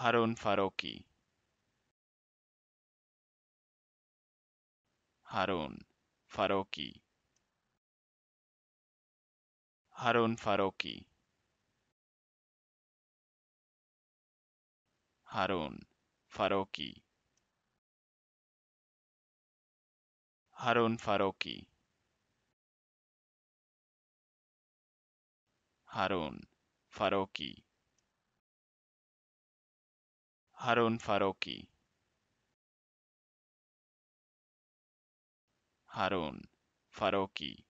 Harun Faruqi Harun Faruqi Harun Faruqi Harun Faruqi Harun Faruqi Harun Faruqi Harun Faruqi Harun Faruqi